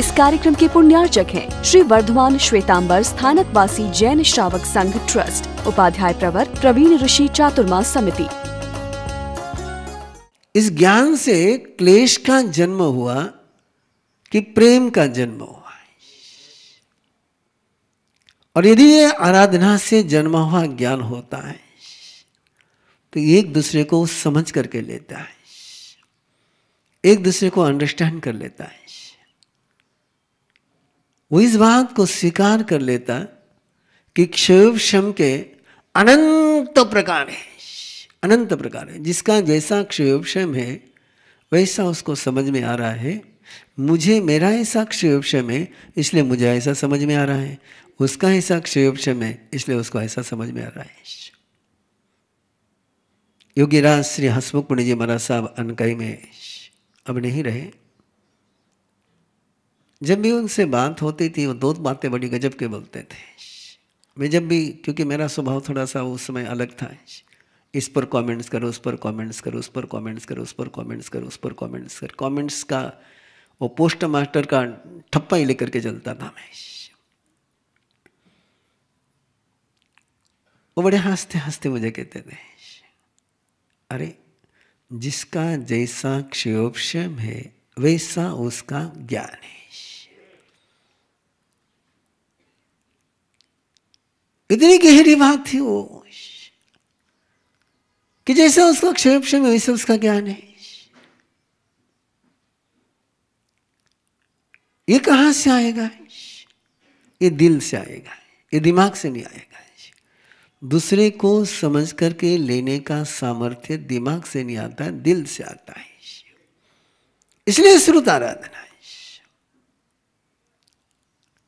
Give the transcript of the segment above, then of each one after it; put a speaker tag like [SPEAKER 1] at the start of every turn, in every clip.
[SPEAKER 1] इस कार्यक्रम के पुण्यार्चक हैं श्री वर्धमान श्वेतांबर स्थानक वासी जैन श्रावक संघ ट्रस्ट उपाध्याय प्रवर प्रवीण ऋषि चातुर्मा समिति इस ज्ञान से क्लेश का जन्म हुआ कि प्रेम का जन्म हुआ और यदि ये आराधना से जन्मा हुआ ज्ञान होता है तो एक दूसरे को समझ करके लेता है एक दूसरे को अंडरस्टैंड कर लेता है वो इस बात को स्वीकार कर लेता कि क्षोभ के अनंत प्रकार है अनंत प्रकार है जिसका जैसा क्षयोपशम है वैसा उसको समझ में आ रहा है मुझे मेरा ऐसा क्षयोपम है इसलिए मुझे ऐसा समझ में आ रहा है उसका ऐसा क्षयोपम है इसलिए उसको ऐसा समझ में आ रहा है योगीराज श्री हसमुख पुणिजी महाराज साहब अनकई में अब नहीं रहे जब भी उनसे बात होती थी वो दो बातें बड़ी गजब के बोलते थे मैं जब भी क्योंकि मेरा स्वभाव थोड़ा सा उस समय अलग था इस पर कमेंट्स करो उस पर कमेंट्स करो उस पर कमेंट्स करो उस पर कमेंट्स करो उस पर कमेंट्स कर कमेंट्स का वो पोस्ट मास्टर का ठप्पा ही लेकर के चलता था मैं वो बड़े हंसते हंसते मुझे कहते थे अरे जिसका जैसा क्षेपक्षम है वैसा उसका ज्ञान है कितनी गहरी बात थी वो कि जैसे उसका क्षेप क्षेम वैसे उसका ज्ञान है ये कहां से आएगा ये दिल से आएगा ये दिमाग से नहीं आएगा दूसरे को समझ करके लेने का सामर्थ्य दिमाग से नहीं आता है दिल से आता है इसलिए श्रुत आराधना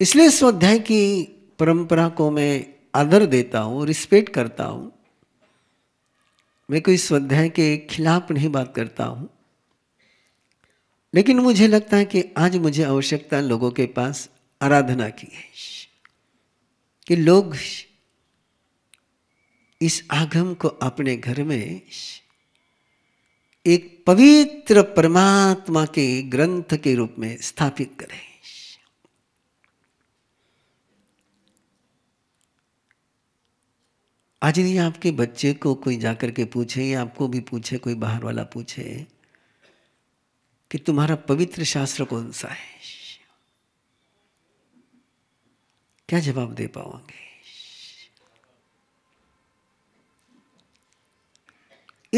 [SPEAKER 1] इसलिए स्वाध्याय की परंपरा को मैं आदर देता हूँ रिस्पेक्ट करता हूँ मैं कोई स्वाध्याय के खिलाफ नहीं बात करता हूँ लेकिन मुझे लगता है कि आज मुझे आवश्यकता लोगों के पास आराधना की है कि लोग इस आगम को अपने घर में एक पवित्र परमात्मा के ग्रंथ के रूप में स्थापित करें आज यदि आपके बच्चे को कोई जाकर के पूछे या आपको भी पूछे कोई बाहर वाला पूछे कि तुम्हारा पवित्र शास्त्र कौन सा है क्या जवाब दे पाओगे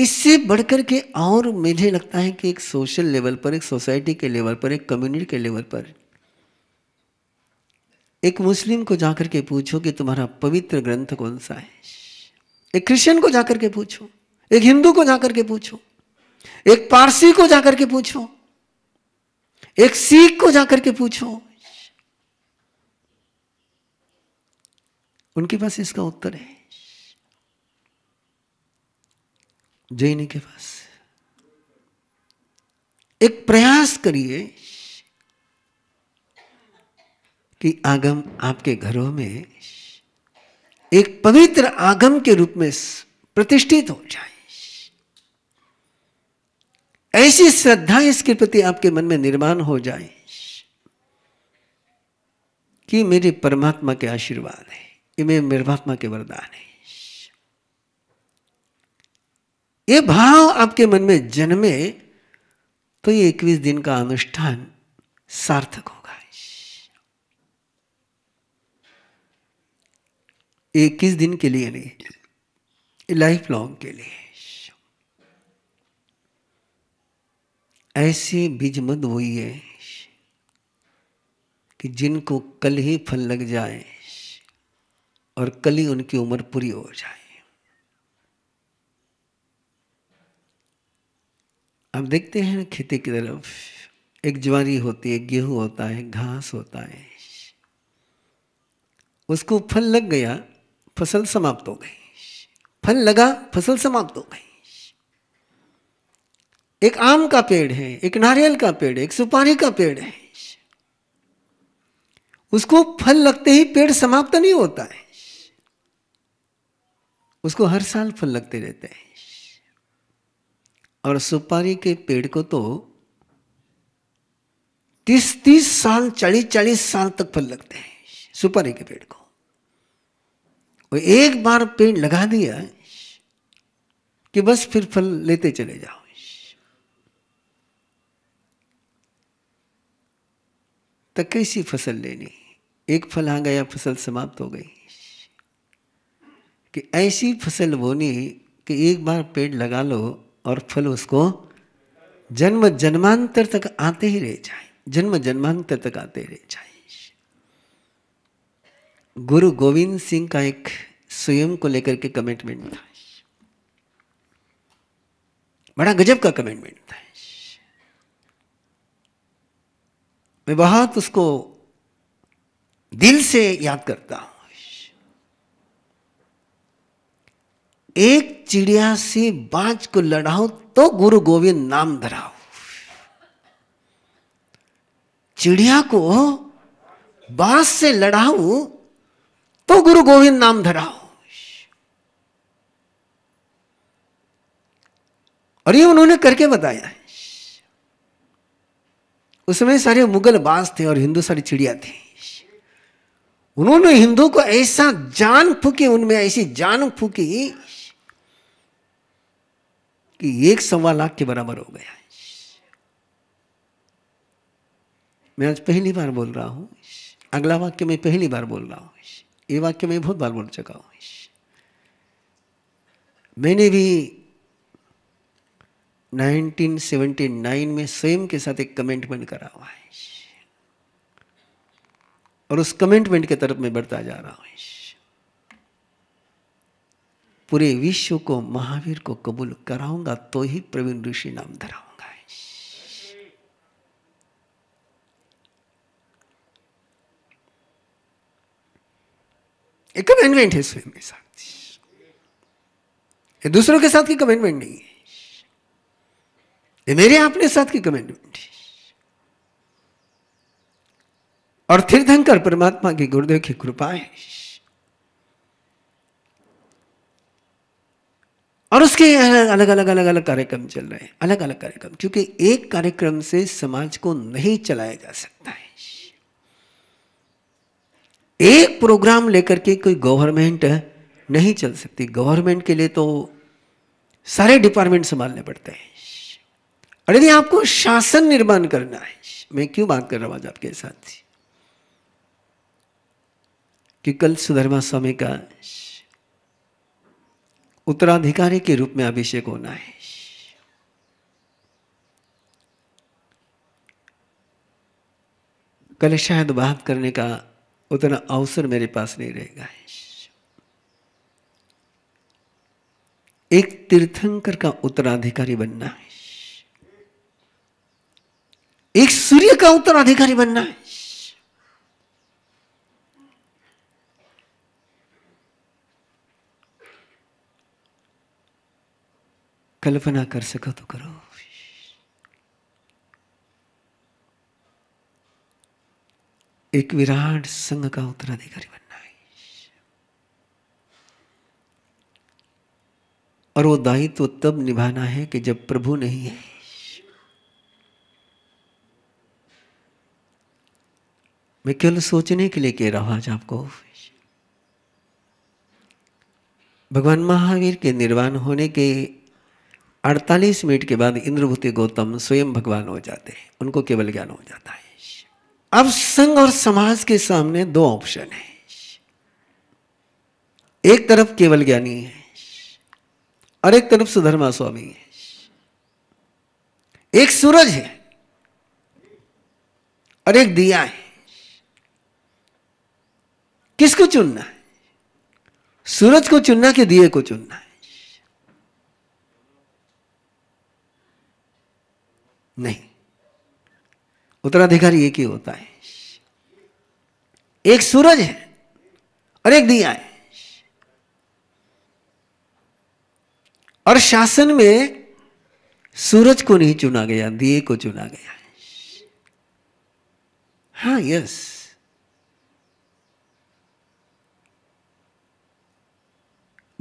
[SPEAKER 1] इससे बढ़कर के और मुझे लगता है कि एक सोशल लेवल पर एक सोसाइटी के लेवल पर एक कम्युनिटी के लेवल पर एक मुस्लिम को जाकर के पूछो कि तुम्हारा पवित्र ग्रंथ कौन सा है एक क्रिश्चियन को जाकर के पूछो एक हिंदू को जाकर के पूछो एक पारसी को जाकर के पूछो एक सिख को जाकर के पूछो उनके पास इसका उत्तर है जैनी के पास एक प्रयास करिए कि आगम आपके घरों में एक पवित्र आगम के रूप में प्रतिष्ठित हो जाए ऐसी श्रद्धा इसके प्रति आपके मन में निर्माण हो जाए कि मेरे परमात्मा के आशीर्वाद है ये मेरे परमात्मा के वरदान है ये भाव आपके मन में जन्मे तो ये इक्कीस दिन का अनुष्ठान सार्थक हो एक किस दिन के लिए नहीं लाइफ लॉन्ग के लिए ऐसे मत हुई है कि जिनको कल ही फल लग जाए और कल ही उनकी उम्र पूरी हो जाए अब देखते हैं खेती की तरफ एक ज्वारी होती है गेहूं होता है घास होता है उसको फल लग गया फसल समाप्त हो गई फल लगा फसल समाप्त हो गई एक आम का पेड़ है एक नारियल का पेड़ है एक सुपारी का पेड़ है उसको फल लगते ही पेड़ समाप्त नहीं होता है उसको हर साल फल लगते रहते हैं और सुपारी के पेड़ को तो तीस तीस साल चालीस चालीस साल तक फल लगते हैं सुपारी के पेड़ को और एक बार पेड़ लगा दिया कि बस फिर फल लेते चले जाओ तो कैसी फसल लेनी एक फल आ गया फसल समाप्त हो गई कि ऐसी फसल बोनी कि एक बार पेड़ लगा लो और फल उसको जन्म जन्मांतर तक आते ही रह जाए जन्म जन्मांतर तक आते रह जाए गुरु गोविंद सिंह का एक स्वयं को लेकर के कमिटमेंट था बड़ा गजब का कमिटमेंट था मैं बहुत उसको दिल से याद करता हूं एक चिड़िया से बाज को लड़ाओ तो गुरु गोविंद नाम धराओ चिड़िया को बास से लड़ाऊ तो गुरु गोविंद नाम धराओ और ये उन्होंने करके बताया है उस समय सारे मुगल बास थे और हिंदू सारी चिड़िया थी उन्होंने हिंदू को ऐसा जान फूकी उनमें ऐसी जान फूकी कि एक सवा लाख के बराबर हो गया मैं आज पहली बार बोल रहा हूं अगला वाक्य मैं पहली बार बोल रहा हूं ये वाक्य मैं बहुत बार बोल चुका हूँ मैंने भी 1979 में स्वयं के साथ एक कमेंटमेंट करा हुआ है और उस कमेंटमेंट के तरफ मैं बढ़ता जा रहा हूँ पूरे विश्व को महावीर को कबूल कराऊंगा तो ही प्रवीण ऋषि नाम धरा ये कमेंटमेंट है स्वयं के साथ ये दूसरों के साथ की कमेंटमेंट नहीं है ये मेरे अपने साथ की कमेंटमेंट है और तीर्थंकर परमात्मा की गुरुदेव की कृपा है और उसके अलग अलग अलग अलग अलग कार्यक्रम चल रहे हैं अलग अलग कार्यक्रम क्योंकि एक कार्यक्रम से समाज को नहीं चलाया जा सकता है एक प्रोग्राम लेकर के कोई गवर्नमेंट नहीं चल सकती गवर्नमेंट के लिए तो सारे डिपार्टमेंट संभालने पड़ते हैं और यदि आपको शासन निर्माण करना है मैं क्यों बात कर रहा हूं आज आपके साथ कि कल सुधर्मा स्वामी का उत्तराधिकारी के रूप में अभिषेक होना है कल शायद बात करने का उतना अवसर मेरे पास नहीं रहेगा एक तीर्थंकर का उत्तराधिकारी बनना है एक सूर्य का उत्तराधिकारी बनना है कल्पना कर सको तो करो एक विराट संघ का उत्तराधिकारी बनना है और वो दायित्व तो तब निभाना है कि जब प्रभु नहीं है मैं केवल सोचने के लिए कह रहा हूं आज आपको भगवान महावीर के निर्वाण होने के 48 मिनट के बाद इंद्रभूति गौतम स्वयं भगवान हो जाते हैं उनको केवल ज्ञान हो जाता है अब संघ और समाज के सामने दो ऑप्शन है एक तरफ केवल ज्ञानी है और एक तरफ सुधर्मा स्वामी है एक सूरज है और एक दिया है किसको चुनना है सूरज को चुनना कि दिए को चुनना है नहीं उत्तराधिकारी एक ही होता है एक सूरज है और एक दिया है और शासन में सूरज को नहीं चुना गया दिए को चुना गया है हाँ यस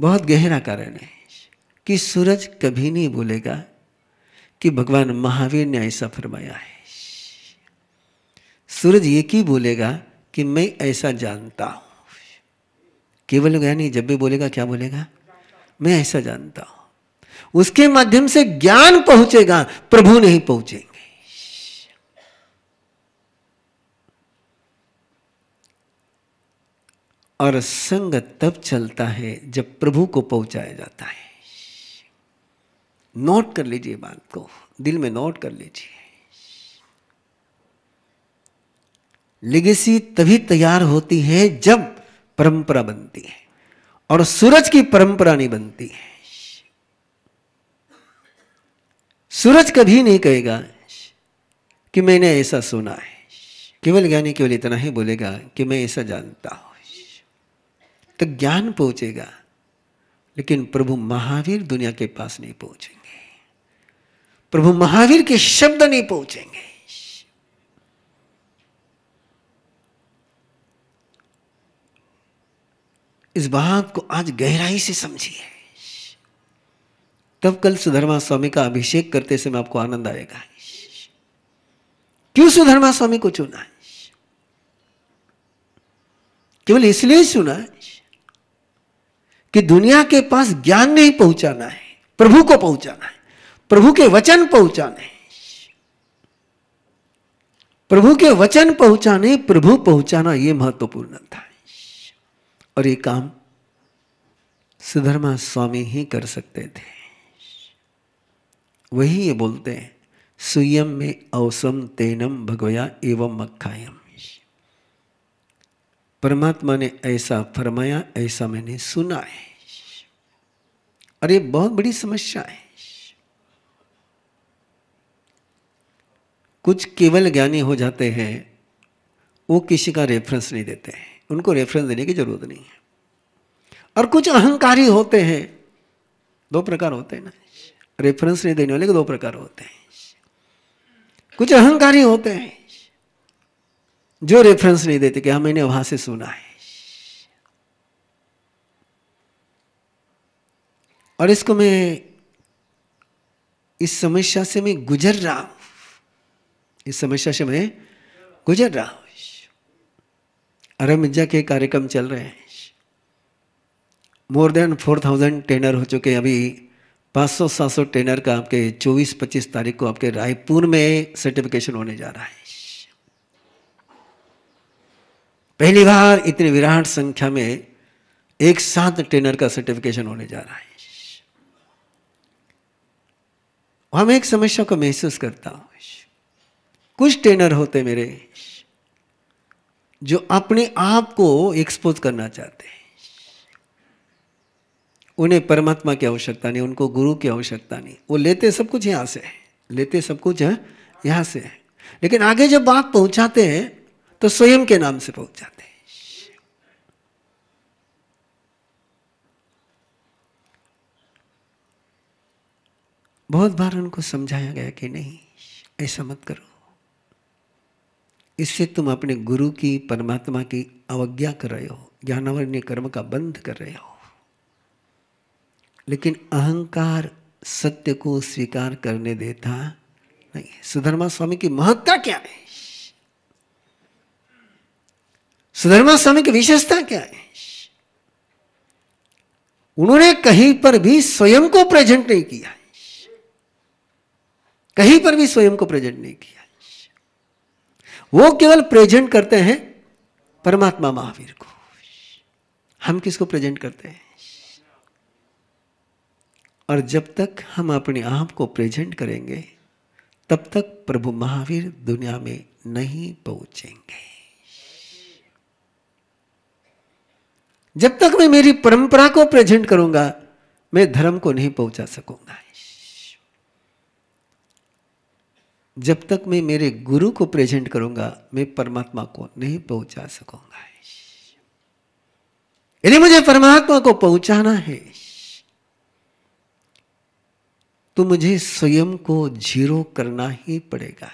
[SPEAKER 1] बहुत गहरा कारण है कि सूरज कभी नहीं बोलेगा कि भगवान महावीर ने ऐसा फरमाया है सूरज ये की बोलेगा कि मैं ऐसा जानता हूँ केवल गया नहीं जब भी बोलेगा क्या बोलेगा मैं ऐसा जानता हूँ उसके माध्यम से ज्ञान पहुंचेगा प्रभु नहीं पहुंचेंगे और संग तब चलता है जब प्रभु को पहुंचाया जाता है नोट कर लीजिए बात को दिल में नोट कर लीजिए लिगेसी तभी तैयार होती है जब परंपरा बनती है और सूरज की परंपरा नहीं बनती है सूरज कभी नहीं कहेगा कि मैंने ऐसा सुना है केवल ज्ञानी केवल इतना ही बोलेगा कि मैं ऐसा जानता हूं तो ज्ञान पहुंचेगा लेकिन प्रभु महावीर दुनिया के पास नहीं पहुंचेंगे प्रभु महावीर के शब्द नहीं पहुंचेंगे इस बात को आज गहराई से समझिए तब कल सुधर्मा स्वामी का अभिषेक करते समय आपको आनंद आएगा क्यों सुधर्मा स्वामी को चुना है केवल इसलिए चुना है कि दुनिया के पास ज्ञान नहीं पहुंचाना है प्रभु को पहुंचाना है प्रभु के वचन पहुंचाने हैं प्रभु के वचन पहुंचाने प्रभु पहुंचाना यह महत्वपूर्ण था और ये काम सिद्धर्मा स्वामी ही कर सकते थे वही ये बोलते हैं सुयम में अवसम तेनम भगवया एवं मक्खायम परमात्मा ने ऐसा फरमाया ऐसा मैंने सुना है और ये बहुत बड़ी समस्या है कुछ केवल ज्ञानी हो जाते हैं वो किसी का रेफरेंस नहीं देते हैं उनको रेफरेंस देने की जरूरत नहीं है और कुछ अहंकारी होते हैं दो प्रकार होते हैं ना रेफरेंस नहीं देने वाले के दो प्रकार होते हैं कुछ अहंकारी होते हैं जो रेफरेंस नहीं देते कि हाँ मैंने वहां से सुना है और इसको मैं इस समस्या से मैं गुजर रहा हूं इस समस्या से मैं गुजर रहा हूं अरे मिर्जा के कार्यक्रम चल रहे हैं more than four thousand trainer हो चुके हैं अभी पाँच सौ सात सौ ट्रेनर का आपके चौबीस पच्चीस तारीख को आपके रायपुर में सर्टिफिकेशन होने जा रहा है पहली बार इतनी विराट संख्या में एक साथ ट्रेनर का सर्टिफिकेशन होने जा रहा है वहां मैं एक समस्या को महसूस करता हूँ कुछ ट्रेनर होते मेरे जो अपने आप को एक्सपोज करना चाहते हैं उन्हें परमात्मा की आवश्यकता नहीं उनको गुरु की आवश्यकता नहीं वो लेते सब कुछ यहाँ से है लेते सब कुछ है यहाँ से है लेकिन आगे जब बात पहुंचाते हैं तो स्वयं के नाम से पहुंचाते हैं बहुत बार उनको समझाया गया कि नहीं ऐसा मत करो इससे तुम अपने गुरु की परमात्मा की अवज्ञा कर रहे हो ज्ञानवर्ण्य कर्म का बंध कर रहे हो लेकिन अहंकार सत्य को स्वीकार करने देता नहीं सुधर्मा स्वामी की महत्ता क्या है सुधर्मा स्वामी की विशेषता क्या है उन्होंने कहीं पर भी स्वयं को प्रेजेंट नहीं किया कहीं पर भी स्वयं को प्रेजेंट नहीं किया वो केवल प्रेजेंट करते हैं परमात्मा महावीर को हम किसको प्रेजेंट करते हैं और जब तक हम अपने आप को प्रेजेंट करेंगे तब तक प्रभु महावीर दुनिया में नहीं पहुंचेंगे जब तक मैं मेरी परंपरा को प्रेजेंट करूंगा मैं धर्म को नहीं पहुंचा सकूंगा जब तक मैं मेरे गुरु को प्रेजेंट करूंगा मैं परमात्मा को नहीं पहुंचा सकूंगा यदि मुझे परमात्मा को पहुंचाना है तो मुझे स्वयं को जीरो करना ही पड़ेगा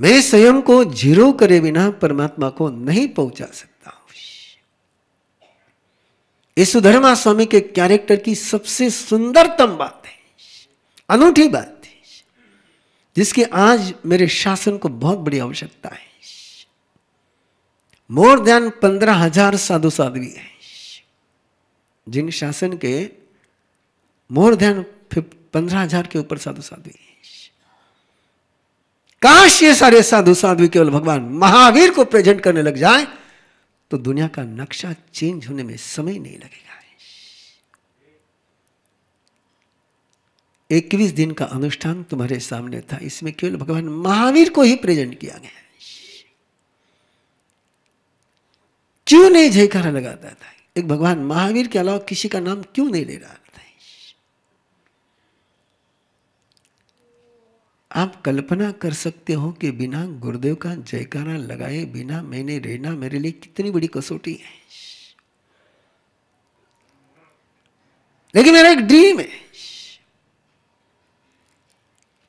[SPEAKER 1] मैं स्वयं को जीरो करे बिना परमात्मा को नहीं पहुंचा सकता हूं ये सुधर्मा स्वामी के कैरेक्टर की सबसे सुंदरतम बात है अनूठी बात जिसकी आज मेरे शासन को बहुत बड़ी आवश्यकता है मोर देन पंद्रह हजार साधु साधवी है जिन शासन के मोर देन पंद्रह हजार के ऊपर साधु साधवी है काश ये सारे साधु साधवी केवल भगवान महावीर को प्रेजेंट करने लग जाए तो दुनिया का नक्शा चेंज होने में समय नहीं लगेगा इक्कीस दिन का अनुष्ठान तुम्हारे सामने था इसमें केवल भगवान महावीर को ही प्रेजेंट किया गया क्यों नहीं जयकारा लगाता था एक भगवान महावीर के अलावा किसी का नाम क्यों नहीं ले रहा था आप कल्पना कर सकते हो कि बिना गुरुदेव का जयकारा लगाए बिना मैंने रहना मेरे लिए कितनी बड़ी कसौटी है लेकिन मेरा एक ड्रीम है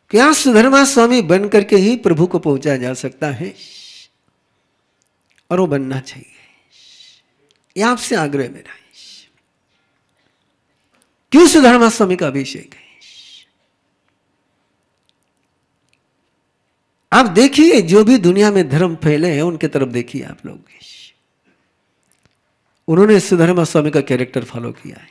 [SPEAKER 1] क्या सुधर्मा स्वामी बन करके ही प्रभु को पहुंचा जा सकता है और वो बनना चाहिए यह आपसे आग्रह मेरा क्यों सुधर्मा स्वामी का अभिषेक है आप देखिए जो भी दुनिया में धर्म फैले हैं उनके तरफ देखिए आप लोग उन्होंने सुधर्मा स्वामी का कैरेक्टर फॉलो किया है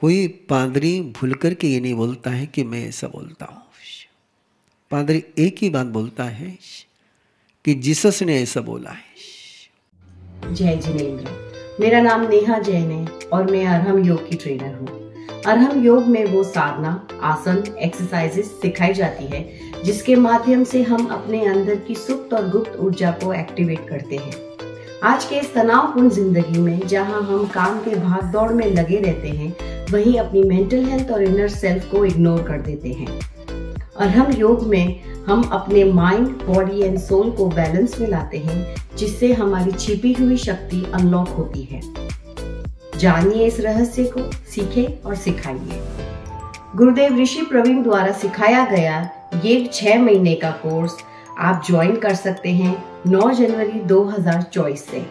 [SPEAKER 1] कोई पादरी भूल करके ये नहीं बोलता है कि मैं ऐसा बोलता हूँ पादरी एक ही बात बोलता है कि जीसस ने ऐसा बोला है जय जिनेन्द्र मेरा नाम नेहा जैन है और मैं अरहम योग की ट्रेनर हूँ अरहम योग में वो साधना आसन एक्सरसाइजेस सिखाई जाती है जिसके माध्यम से हम अपने अंदर की सुप्त और गुप्त ऊर्जा को एक्टिवेट करते हैं आज के इस तनावपूर्ण जिंदगी में जहाँ हम काम के भाग दौड़ में लगे रहते हैं वहीं अपनी मेंटल हेल्थ और इनर सेल्फ को इग्नोर कर देते हैं और हम योग में हम अपने माइंड बॉडी एंड सोल को बैलेंस में लाते हैं जिससे हमारी छिपी हुई शक्ति अनलॉक होती है जानिए इस रहस्य को सीखें और सिखाइए गुरुदेव ऋषि प्रवीण द्वारा सिखाया गया ये छह महीने का कोर्स आप ज्वाइन कर सकते हैं 9 जनवरी 2024 से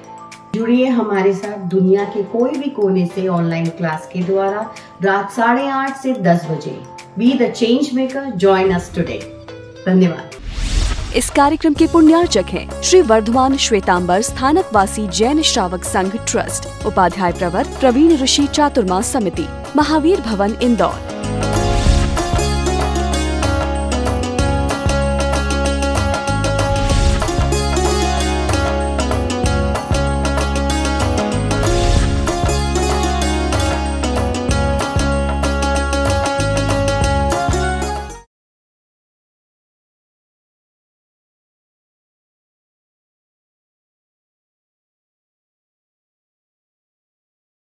[SPEAKER 1] जुड़िए हमारे साथ दुनिया के कोई भी कोने से ऑनलाइन क्लास के द्वारा रात साढ़े आठ से दस बजे be the change maker join us today धन्यवाद इस कार्यक्रम के पुण्यार्चक हैं श्री वर्धमान श्वेतांबर स्थानक वासी जैन श्रावक संघ ट्रस्ट उपाध्याय प्रवर प्रवीण ऋषि चातुर्मा समिति महावीर भवन इंदौर